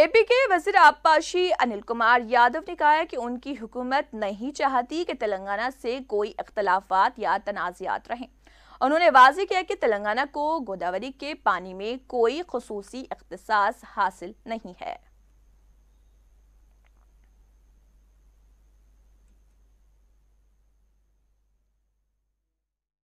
AP के वजीर आबपाशी अनिल कुमार यादव ने कहा है कि उनकी हुकूमत नहीं चाहती कि तेलंगाना से कोई अख्तलाफात या तनाज़ात रहें उन्होंने वाजे किया कि तेलंगाना को गोदावरी के पानी में कोई खसूसी अख्तसास हासिल नहीं है